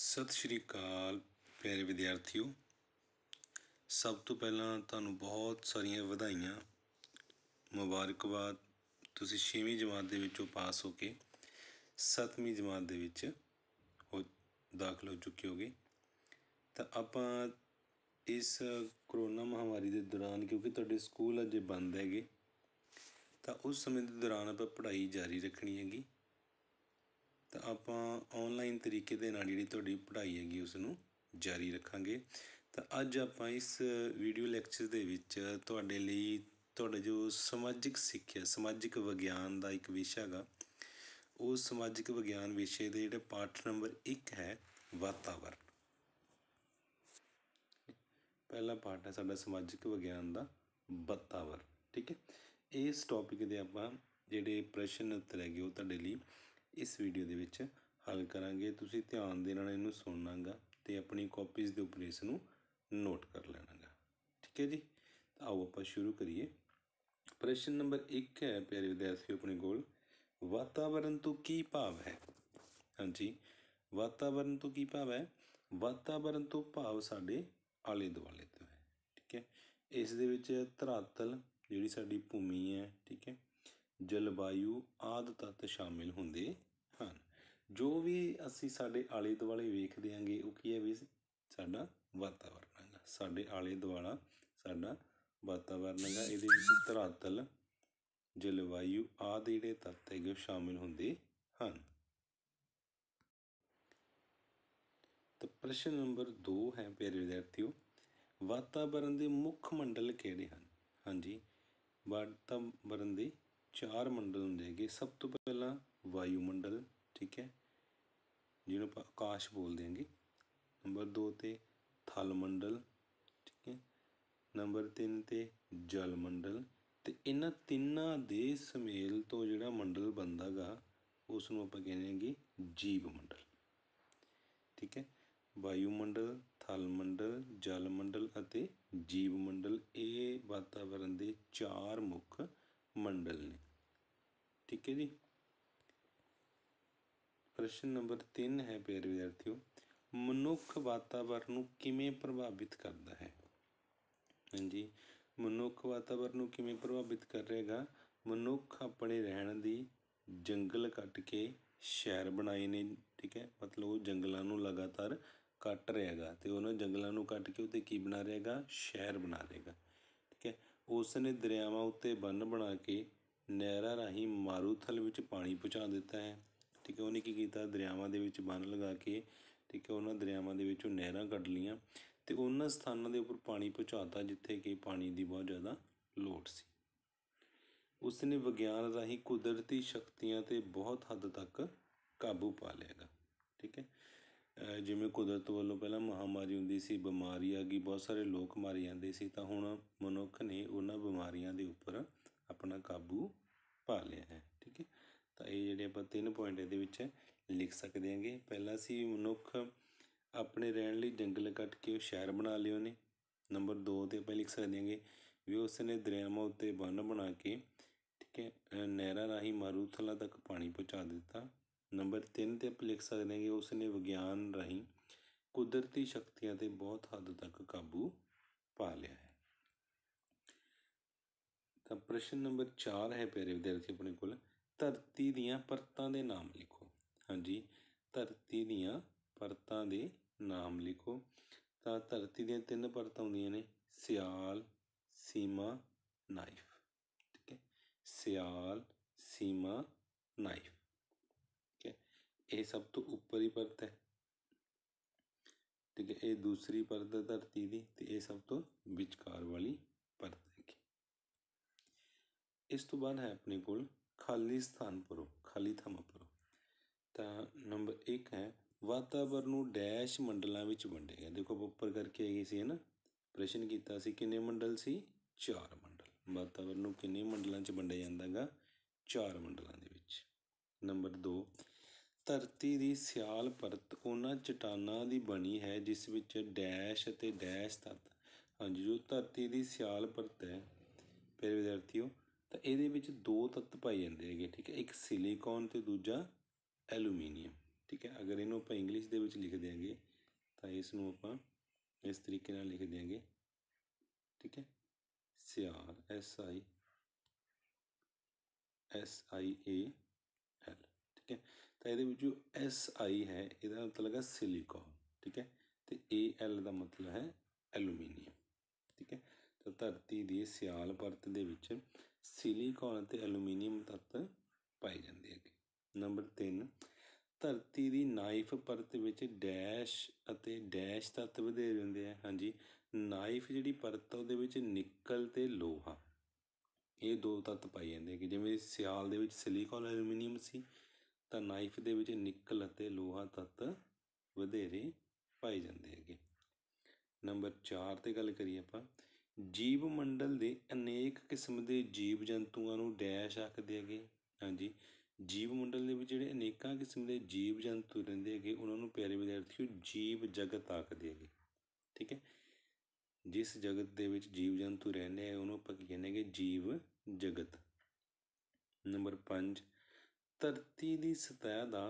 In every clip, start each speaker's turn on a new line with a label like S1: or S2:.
S1: ਸਤਿ ਸ਼੍ਰੀ ਅਕਾਲ ਪਿਆਰੇ ਵਿਦਿਆਰਥੀਓ ਸਭ ਤੋਂ ਪਹਿਲਾਂ ਤੁਹਾਨੂੰ ਬਹੁਤ ਸਾਰੀਆਂ ਵਧਾਈਆਂ ਮੁਬਾਰਕਬਾਦ ਤੁਸੀਂ 6ਵੀਂ ਜਮਾਤ ਦੇ ਵਿੱਚੋਂ ਪਾਸ ਹੋ ਕੇ 7ਵੀਂ ਜਮਾਤ ਦੇ ਵਿੱਚ ਹੋ ਦਾਖਲ ਹੋ ਚੁੱਕੇ ਹੋਗੇ ਤਾਂ ਆਪਾਂ ਇਸ ਕਰੋਨਾ ਮਹਾਮਾਰੀ ਦੇ ਦੌਰਾਨ ਕਿਉਂਕਿ ਤੁਹਾਡੇ ਸਕੂਲ ਅਜੇ ਬੰਦ ਹੈਗੇ ਤਾਂ ਉਸ ਸਮੇਂ ਦੇ ਦੌਰਾਨ ਆਪਾਂ ਪੜ੍ਹਾਈ ਜਾਰੀ ਰੱਖਣੀ ਹੈਗੀ ਆਪਾਂ ਆਨਲਾਈਨ ਤਰੀਕੇ ਦੇ ਨਾਲ ਜਿਹੜੀ ਤੁਹਾਡੀ ਪੜ੍ਹਾਈ ਹੈਗੀ ਉਸ ਨੂੰ ਜਾਰੀ ਰੱਖਾਂਗੇ ਤਾਂ ਅੱਜ ਆਪਾਂ ਇਸ ਵੀਡੀਓ ਲੈਕਚਰ ਦੇ ਵਿੱਚ ਤੁਹਾਡੇ ਲਈ ਤੁਹਾਡਾ ਜੋ ਸਮਾਜਿਕ ਸਿੱਖਿਆ ਸਮਾਜਿਕ ਵਿਗਿਆਨ ਦਾ ਇੱਕ ਵਿਸ਼ਾ ਹੈਗਾ ਉਹ ਸਮਾਜਿਕ ਵਿਗਿਆਨ ਵਿਸ਼ੇ ਦੇ ਜਿਹੜਾ ਪਾਰਟ ਨੰਬਰ 1 ਹੈ ਵਾਤਾਵਰਣ ਪਹਿਲਾ ਪਾਰਟ ਹੈ ਸਾਡਾ ਸਮਾਜਿਕ ਵਿਗਿਆਨ ਦਾ ਵਾਤਾਵਰਣ ਠੀਕ ਹੈ ਇਸ ਟੌਪਿਕ ਦੇ ਆਪਾਂ ਜਿਹੜੇ ਪ੍ਰਸ਼ਨ ਉੱਤਰ ਹੈਗੇ ਉਹ ਤੁਹਾਡੇ ਲਈ ਇਸ ਵੀਡੀਓ ਦੇ ਵਿੱਚ ਹੱਲ ਕਰਾਂਗੇ ਤੁਸੀਂ ਧਿਆਨ ਦੇ ਨਾਲ ਇਹਨੂੰ ਸੁਣਨਾਗਾ ਤੇ ਆਪਣੀ ਕਾਪੀਜ਼ ਦੇ ਉੱਪਰ ਇਸ ਨੂੰ ਨੋਟ ਕਰ ਲੈਣਾਗਾ ਠੀਕ ਹੈ ਜੀ ਤਾਂ ਆਓ ਆਪਾਂ ਸ਼ੁਰੂ ਕਰੀਏ ਪ੍ਰਸ਼ਨ ਨੰਬਰ 1 ਹੈ ਪਿਆਰੇ ਵਿਦਿਆਰਥੀਓ ਆਪਣੇ ਕੋਲ ਵਾਤਾਵਰਣ ਤੋਂ ਕੀ ਭਾਵ ਹੈ ਹਾਂਜੀ ਵਾਤਾਵਰਣ ਤੋਂ ਕੀ ਭਾਵ ਹੈ ਵਾਤਾਵਰਣ ਤੋਂ ਭਾਵ ਸਾਡੇ ਆਲੇ ਦੁਆਲੇ ਤੋਂ ਹੈ ਠੀਕ ਹੈ ਇਸ ਦੇ ਵਿੱਚ ਧਰਾਤਲ ਜਿਹੜੀ ਸਾਡੀ ਭੂਮੀ ਹੈ ਠੀਕ ਹੈ ਜਲਵਾਯੂ ਆਦਿ ਤੱਤ ਸ਼ਾਮਿਲ ਹੁੰਦੇ ਜੋ ਵੀ ਅਸੀਂ ਸਾਡੇ ਆਲੇ ਦੁਆਲੇ ਵੇਖਦੇ ਹੈਗੇ ਉਹ ਕੀ ਹੈ ਵੀ ਸਾਡਾ ਵਾਤਾਵਰਨ ਹੈਗਾ ਸਾਡੇ ਆਲੇ ਦੁਆਲਾ ਸਾਡਾ ਵਾਤਾਵਰਨ ਹੈਗਾ ਇਹਦੇ ਵਿੱਚ ਧਰਾਤਲ ਜਲਵਾਯੂ ਆਦਿ ਜਿਹੜੇ ਤੱਤ ਹੈਗੇ ਸ਼ਾਮਿਲ ਹੁੰਦੇ ਹਨ ਤਾਂ ਪ੍ਰਸ਼ਨ ਨੰਬਰ 2 ਹੈ ਪਿਆਰੇ ਵਿਦਿਆਰਥੀਓ ਵਾਤਾਵਰਣ ਦੇ ਮੁੱਖ ਮੰਡਲ ਕਿਹੜੇ ਹਨ ਹਾਂਜੀ ਵਾਤਾਵਰਣ ਦੇ ਚਾਰ ਮੰਡਲ ਹੁੰਦੇ ਹੈਗੇ ਸਭ ਤੋਂ ਪਹਿਲਾਂ ਵਾਯੂਮੰਡਲ ਠੀਕ ਹੈ ਜਿਹਨੂੰ ਆਪਾਂ ਆਕਾਸ਼ ਬੋਲਦੇ ਹਾਂਗੇ ਨੰਬਰ 2 ਤੇ ਥਲ ਮੰਡਲ ਠੀਕ ਹੈ ਨੰਬਰ 3 ਤੇ ਜਲ ਮੰਡਲ ਤੇ ਇਹਨਾਂ ਤਿੰਨਾਂ ਦੇ ਸਮੇਲ ਤੋਂ ਜਿਹੜਾ ਮੰਡਲ ਬਣਦਾਗਾ ਉਸ ਨੂੰ ਆਪਾਂ ਕਹਿੰਦੇ ਜੀਵ ਮੰਡਲ ਠੀਕ ਹੈ ਵਾਯੂ ਮੰਡਲ ਥਲ ਮੰਡਲ ਜਲ ਮੰਡਲ ਅਤੇ ਜੀਵ ਮੰਡਲ ਇਹ ਵਾਤਾਵਰਣ ਦੇ ਚਾਰ ਮੁੱਖ ਮੰਡਲ ਨੇ ਠੀਕ ਹੈ ਜੀ ਪ੍ਰਸ਼ਨ ਨੰਬਰ 3 ਹੈ ਪਿਆਰੇ ਵਿਦਿਆਰਥੀਓ ਮਨੁੱਖ ਵਾਤਾਵਰਣ ਨੂੰ ਕਿਵੇਂ ਪ੍ਰਭਾਵਿਤ ਕਰਦਾ ਹੈ ਹਾਂਜੀ ਮਨੁੱਖ ਵਾਤਾਵਰਣ ਨੂੰ ਕਿਵੇਂ ਪ੍ਰਭਾਵਿਤ ਰਿਹਾਗਾ ਮਨੁੱਖ ਆਪਣੇ ਰਹਿਣ ਦੀ ਜੰਗਲ ਕੱਟ ਕੇ ਸ਼ਹਿਰ ਬਣਾਏ ਨੇ ਠੀਕ ਹੈ ਮਤਲਬ ਉਹ ਜੰਗਲਾਂ ਨੂੰ ਲਗਾਤਾਰ ਕੱਟ ਰਿਹਾਗਾ ਤੇ ਉਹਨਾਂ ਜੰਗਲਾਂ ਨੂੰ ਕੱਟ ਕੇ ਉੱਤੇ ਕੀ ਬਣਾ ਰਿਹਾਗਾ ਸ਼ਹਿਰ ਬਣਾ ਰਿਹਾਗਾ ਠੀਕ ਹੈ ਉਸ ਨੇ ਦਰਿਆਵਾਂ ਉੱਤੇ ਬੰਨ ਬਣਾ ਕੇ ਨਹਿਰਾਂ ਰਾਹੀਂ ਮਾਰੂਥਲ ਵਿੱਚ ਪਾਣੀ ਪਹੁੰਚਾ ਦਿੱਤਾ ਹੈ ਠੀਕ ਹੈ ਉਹਨੇ ਕੀ ਕੀਤਾ ਦਰਿਆਵਾਂ ਦੇ ਵਿੱਚ ਬੰਨ ਲਗਾ ਕੇ ਠੀਕ ਹੈ ਉਹਨਾਂ ਦਰਿਆਵਾਂ ਦੇ ਵਿੱਚੋਂ ਨਹਿਰਾਂ ਕੱਢ ਲਈਆਂ ਤੇ ਉਹਨਾਂ ਸਥਾਨਾਂ ਦੇ ਉੱਪਰ ਪਾਣੀ ਪਹੁੰਚਾਤਾ ਜਿੱਥੇ ਕਿ ਪਾਣੀ ਦੀ ਬਹੁਤ ਜ਼ਿਆਦਾ ਲੋੜ ਸੀ ਉਸ ਨੇ ਵਿਗਿਆਨ ਰਾਹੀਂ ਕੁਦਰਤੀ ਸ਼ਕਤੀਆਂ 'ਤੇ ਬਹੁਤ ਹੱਦ ਤੱਕ ਕਾਬੂ ਪਾ ਲਿਆਗਾ ਠੀਕ ਹੈ ਜਿਵੇਂ ਕੁਦਰਤ ਵੱਲੋਂ ਪਹਿਲਾਂ ਮਹਾਮਾਰੀ ਹੁੰਦੀ ਸੀ ਬਿਮਾਰੀ ਆ ਗਈ ਬਹੁਤ ਸਾਰੇ ਲੋਕ ਮਾਰੇ ਜਾਂਦੇ ਸੀ ਤਾਂ ਹੁਣ ਮਨੁੱਖ ਨੇ ਤਿੰਨ ਪੁਆਇੰਟ ਇਹਦੇ ਵਿੱਚ ਲਿਖ ਸਕਦੇ ਹਾਂਗੇ ਪਹਿਲਾ ਸੀ ਮਨੁੱਖ ਆਪਣੇ ਰਹਿਣ ਲਈ ਜੰਗਲ ਕੱਟ ਕੇ ਸ਼ਹਿਰ ਬਣਾ ਲਿਓ ਨੇ ਨੰਬਰ 2 ਤੇ ਆਪਾਂ ਲਿਖ ਸਕਦੇ ਹਾਂਗੇ ਵੀ ਉਸ ਨੇ ਦਰਿਆਵਾਂ ਉੱਤੇ ਬੰਨ ਬਣਾ ਕੇ ਠੀਕ ਹੈ ਨਹਿਰਾਂ ਰਾਹੀਂ ਮਾਰੂਥਲਾ ਤੱਕ ਪਾਣੀ ਪਹੁੰਚਾ ਦਿੱਤਾ ਨੰਬਰ 3 ਤੇ ਆਪਾਂ ਲਿਖ ਸਕਦੇ ਹਾਂਗੇ ਉਸ ਨੇ ਵਿਗਿਆਨ ਰਾਹੀਂ ਕੁਦਰਤੀ ਸ਼ਕਤੀਆਂ ਤੇ ਬਹੁਤ ਹੱਦ ਤੱਕ ਕਾਬੂ ਪਾ ਲਿਆ ਹੈ ਤਾਂ ਪ੍ਰਸ਼ਨ ਨੰਬਰ 4 ਹੈ ਪਿਆਰੇ ਵਿਦਿਆਰਥੀ ਆਪਣੇ ਕੋਲ ਧਰਤੀ ਦੀਆਂ ਪਰਤਾਂ ਦੇ ਨਾਮ ਲਿਖੋ ਹਾਂਜੀ ਧਰਤੀ ਦੀਆਂ ਪਰਤਾਂ ਦੇ ਨਾਮ ਲਿਖੋ ਤਾਂ ਧਰਤੀ ਦੀਆਂ ਤਿੰਨ ਪਰਤਾਂ ਹੁੰਦੀਆਂ ਨੇ ਸਿਆਲ ਸੀਮਾ ਨਾਈਫ ਠੀਕ ਹੈ ਸਿਆਲ ਸੀਮਾ ਨਾਈਫ ਠੀਕ ਹੈ ਇਹ ਸਭ ਤੋਂ ਉੱਪਰੀ ਪਰਤ ਹੈ ਠੀਕ ਹੈ ਇਹ ਦੂਸਰੀ ਪਰਤ ਹੈ ਧਰਤੀ ਦੀ ਤੇ ਇਹ ਸਭ ਤੋਂ ਵਿਚਕਾਰ ਵਾਲੀ ਪਰਤ ਹੈ ਇਸ ਤੋਂ ਬਾਅਦ ਹੈ ਆਪਣੇ ਕੋਲ ਖਾਲੀ ਸਥਾਨ ਭਰੋ ਖਾਲੀ ਥਾਵਾਂ ਭਰੋ ਤਾਂ ਨੰਬਰ 1 ਹੈ ਵਾਤਾਵਰਨ ਨੂੰ ਡੈਸ਼ ਮੰਡਲਾਂ ਵਿੱਚ ਵੰਡੇਗਾ ਦੇਖੋ ਉੱਪਰ ਕਰਕੇ ਆਈ ਸੀ ਹੈ ਨਾ ਪ੍ਰਸ਼ਨ ਕੀਤਾ ਸੀ ਕਿੰਨੇ ਮੰਡਲ ਸੀ ਚਾਰ ਮੰਡਲ ਵਾਤਾਵਰਨ ਨੂੰ ਕਿੰਨੇ ਮੰਡਲਾਂ 'ਚ ਵੰਡਿਆ ਜਾਂਦਾਗਾ ਚਾਰ ਮੰਡਲਾਂ ਦੇ ਵਿੱਚ ਨੰਬਰ 2 ਧਰਤੀ ਦੀ ਸਿਆਲ ਪਰਤ ਉਹਨਾਂ ਚਟਾਨਾਂ ਦੀ ਬਣੀ ਹੈ ਜਿਸ ਵਿੱਚ ਡੈਸ਼ ਅਤੇ ਡੈਸ਼ ਤੱਤ ਹਾਂਜੀ ਜੋ ਧਰਤੀ ਦੀ ਸਿਆਲ ਪਰਤ ਹੈ ਫਿਰ ਵਿਦਿਆਰਥੀਓ ਤਾਂ ਇਹਦੇ ਵਿੱਚ ਦੋ ਤੱਤ ਪਾਏ ਜਾਂਦੇ ਹੈਗੇ ਠੀਕ ਹੈ ਇੱਕ ਸਿਲੀਕਨ ਤੇ ਦੂਜਾ ਐਲੂਮੀਨੀਅਮ ਠੀਕ ਹੈ ਅਗਰ ਇਹਨੂੰ ਆਪਾਂ ਇੰਗਲਿਸ਼ ਦੇ ਵਿੱਚ ਲਿਖ ਦੇਾਂਗੇ ਤਾਂ ਇਸ ਨੂੰ ਆਪਾਂ ਇਸ ਤਰੀਕੇ ਨਾਲ ਲਿਖ ਦੇਾਂਗੇ ਠੀਕ ਹੈ ਸਿਆਰ S I S I A L ਠੀਕ ਹੈ ਤਾਂ ਇਹਦੇ ਵਿੱਚ ਜੋ ਐਸ ਆਈ ਹੈ ਇਹਦਾ ਮਤਲਬ ਹੈ ਸਿਲੀਕਨ ਠੀਕ ਹੈ ਤੇ ਏ ਐਲ ਦਾ ਮਤਲਬ ਹੈ ਐਲੂਮੀਨੀਅਮ ਧਰਤੀ ਦੀ ਸਿਆਲ ਪਰਤ ਦੇ ਵਿੱਚ ਸਿਲੀਕਾਨ ਅਤੇ ਐਲੂਮੀਨੀਅਮ ਤੱਤ ਪਾਏ ਜਾਂਦੇ ਹੈਗੇ ਨੰਬਰ 3 ਧਰਤੀ ਦੀ ਨਾਈਫ ਪਰਤ ਵਿੱਚ ਡੈਸ਼ ਅਤੇ ਡੈਸ਼ ਤੱਤ ਵਧੇਰੇ ਹੁੰਦੇ ਆ ਹਾਂਜੀ ਨਾਈਫ ਜਿਹੜੀ ਪਰਤ ਉਹਦੇ ਵਿੱਚ ਨਿਕਲ ਤੇ ਲੋਹਾ ਇਹ ਦੋ ਤੱਤ ਪਾਏ ਜਾਂਦੇ ਕਿ ਜਿਵੇਂ ਸਿਆਲ ਦੇ ਵਿੱਚ ਸਿਲੀਕਾਨ ਐਲੂਮੀਨੀਅਮ ਸੀ ਤਾਂ ਨਾਈਫ ਦੇ ਵਿੱਚ ਨਿਕਲ ਅਤੇ ਲੋਹਾ ਤੱਤ ਵਧੇਰੇ ਪਾਏ ਜਾਂਦੇ ਹੈਗੇ ਨੰਬਰ 4 ਤੇ ਗੱਲ ਕਰੀਏ ਆਪਾਂ ਜੀਵ ਮੰਡਲ ਦੇ ਅਨੇਕ ਕਿਸਮ ਦੇ ਜੀਵ ਜੰਤੂਆਂ ਨੂੰ ਡੈਸ਼ ਆਖਦੇ ਹੈਗੇ ਹਾਂਜੀ ਜੀਵ ਮੰਡਲ ਦੇ ਵਿੱਚ ਜਿਹੜੇ ਅਨੇਕਾਂ ਕਿਸਮ ਦੇ ਜੀਵ ਜੰਤੂ ਰਹਿੰਦੇ ਹੈਗੇ ਉਹਨਾਂ ਨੂੰ ਪਿਆਰੇ ਵਿਦਿਆਰਥੀਓ ਜੀਵ ਜਗਤ ਆਖਦੇ ਹੈਗੇ ਠੀਕ ਹੈ ਜਿਸ ਜਗਤ ਦੇ ਵਿੱਚ ਜੀਵ ਜੰਤੂ ਰਹਿੰਦੇ ਆ ਉਹਨੂੰ ਆਪਾਂ ਕੀ ਕਹਿੰਦੇ ਹੈਗੇ ਜੀਵ ਜਗਤ ਨੰਬਰ 5 ਧਰਤੀ ਦੀ ਸਤਹ ਦਾ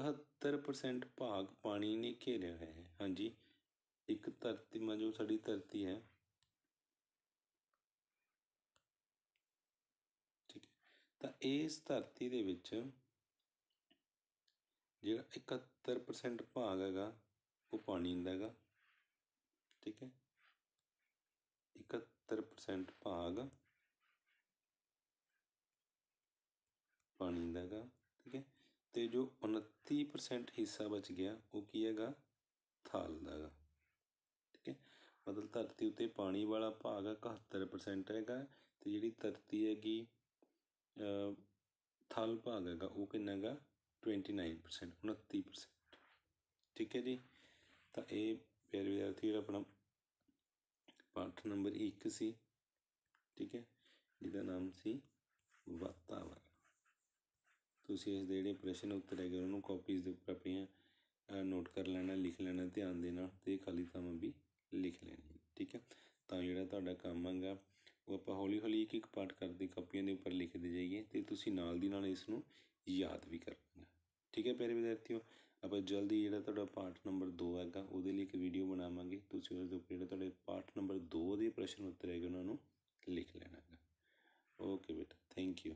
S1: 71% ਭਾਗ ਪਾਣੀ ਨੇ ਘੇਰਿਆ ਹੋਇਆ ਹੈ ਹਾਂਜੀ ਇੱਕ ਧਰਤੀ ਮਾ ਜੋ ਸਾਡੀ ਧਰਤੀ ਹੈ ਤਾਂ ਇਸ ਧਰਤੀ ਦੇ ਵਿੱਚ ਜਿਹੜਾ 71% ਭਾਗ ਹੈਗਾ ਉਹ ਪਾਣੀ ਦਾ ਹੈਗਾ ਠੀਕ ਹੈ 71% ਭਾਗ ਪਾਣੀ ਦਾ ਹੈਗਾ ਠੀਕ ਹੈ ਤੇ ਜੋ 29% ਹਿੱਸਾ ਬਚ ਗਿਆ ਉਹ ਕੀ ਹੈਗਾ ਥਲ ਦਾ ਹੈਗਾ ਠੀਕ ਹੈ ਮਤਲਬ ਧਰਤੀ ਉੱਤੇ ਪਾਣੀ ਵਾਲਾ ਭਾਗ 71% ਹੈਗਾ ਤੇ ਜਿਹੜੀ ਧਰਤੀ ਹੈਗੀ ਥਲ ਭਾਗ ਹੈਗਾ ਉਹ ਕਿੰਨਾ ਹੈਗਾ 29% 29% ਠੀਕ ਹੈ ਜੀ ਤਾਂ ਇਹ ਪਿਆਰੇ ਵਿਦਿਆਰਥੀ ਜਿਹੜਾ ਆਪਣਾ ਪਾਠ ਨੰਬਰ 1 ਸੀ ਠੀਕ ਹੈ ਜਿਹਦਾ ਨਾਮ ਸੀ ਵਾਤਾਵਰਨ ਤੁਸੀਂ ਇਸ ਦੇ ਜਿਹੜੇ ਪ੍ਰਸ਼ਨ ਉੱਤਰ ਹੈਗੇ ਉਹਨਾਂ ਨੂੰ ਕਾਪੀਜ਼ ਦੇ ਉੱਪਰ ਆਪਣੀਆਂ ਨੋਟ ਕਰ ਲੈਣਾ ਲਿਖ ਲੈਣਾ ਧਿਆਨ ਦੇ ਨਾਲ ਤੇ ਖਾਲੀ ਥਾਵਾਂ ਵੀ ਲਿਖ ਲੈਣੀ ਠੀਕ ਹੈ ਤਾਂ ਜਿਹੜਾ ਤੁਹਾਡਾ ਕੰਮ ਹੈਗਾ ਉਹ ਆਪਾਂ ਹੌਲੀ ਹੌਲੀ ਇੱਕ ਇੱਕ ਪਾਠ ਕਰਦੇ ਕਾਪੀਆਂ ਦੇ ਉੱਪਰ ਲਿਖਦੇ ਜਾਈਏ ਤੇ ਤੁਸੀਂ ਨਾਲ ਦੀ ਨਾਲ ਇਸ ਨੂੰ ਯਾਦ ਵੀ ਕਰਨਾ ਠੀਕ ਹੈ ਪਿਆਰੇ ਵਿਦਿਆਰਥੀਓ ਆਪਾਂ ਜਲਦੀ ਜਿਹੜਾ ਤੁਹਾਡਾ ਪਾਠ ਨੰਬਰ 2 ਹੈਗਾ ਉਹਦੇ ਲਈ ਇੱਕ ਵੀਡੀਓ ਬਣਾਵਾਂਗੇ ਤੁਸੀਂ ਉਸ ਦੇ ਉੱਪਰ ਜਿਹੜਾ ਤੁਹਾਡੇ ਪਾਠ ਨੰਬਰ 2 ਦੇ ਪ੍ਰਸ਼ਨ ਉੱਤਰ ਹੈਗੇ ਉਹਨਾਂ ਨੂੰ ਲਿਖ ਲੈਣਾ ਹੈਗਾ ਓਕੇ ਬੇਟਾ ਥੈਂਕ ਯੂ